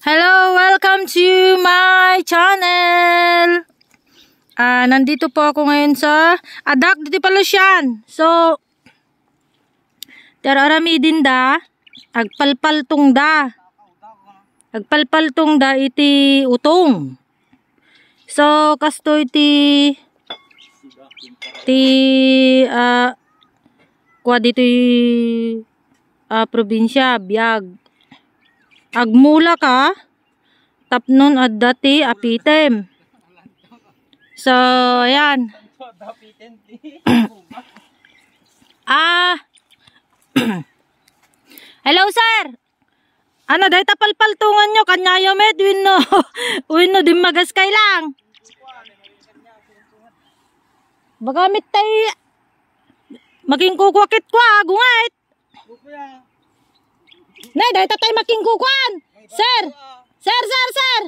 Hello, welcome to my channel. Ah, uh, nandito po ako ngayon sa Adak dito pala siyan. So Pero arami din da, agpalpal tong da. Agpalpal tong da iti utong. So kasto iti ti ah uh, kwa dito uh, ah, probinsya biag agmula ka tapnon at dati apitem so ayan ah hello sir ano dahi tapalpaltungan nyo kanyayo med win no win no dimagas kay lang bagamit tayo eh. maging kukwakit kwa gungait kukwakit Nay, dahil tatay makingkukuan. Sir, sir, sir, sir.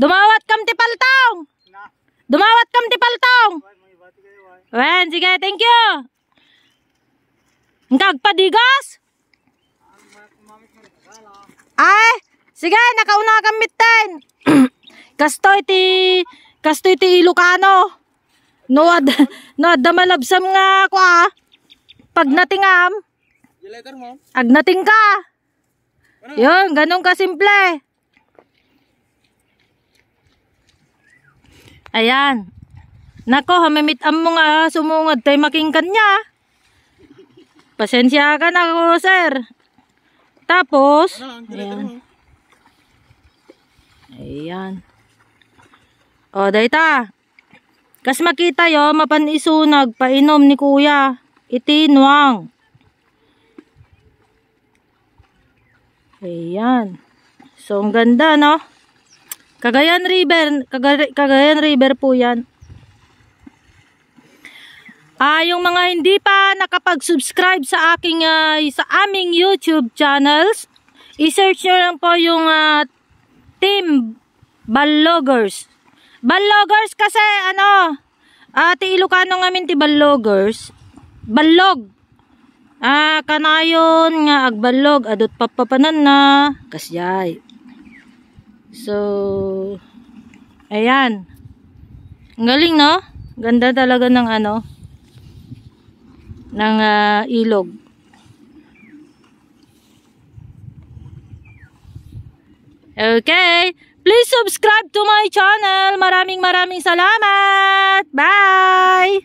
Dumawat kam ti paltong. Dumawat kam ti paltong. Wen, sige, thank you. Nagpadigas? Ay, sige, nakauna kami ten. kastoy ti, kastoy ti Ilocano. Noad, noad da malabsam nga ako ah. Pag natingam. Dilator mo? Agnating ka! Ano? Yun, ganun simple. Ayan. Nako, hamimitam mo nga sumungad tay making kanya. Pasensya ka na ko, sir. Tapos, ano, ayan. Mo? Ayan. O, dayta. Kas makita yo, mapanisunog, painom ni kuya. Itinwang. Ayan. So, ang ganda, no? Cagayan River. Cagayan River po yan. Ah, yung mga hindi pa nakapag-subscribe sa aking, uh, sa aming YouTube channels, i-search nyo lang po yung uh, Team Balloggers. Balloggers kasi, ano, Ate uh, Ilocano ngamin ti Balloggers. Ballog. Ah, kanayon nga agbalog adot papapanan na kasyay. So ayan. Ngaling no? Ganda talaga ng ano ng uh, ilog. Okay. Please subscribe to my channel. Maraming maraming salamat. Bye!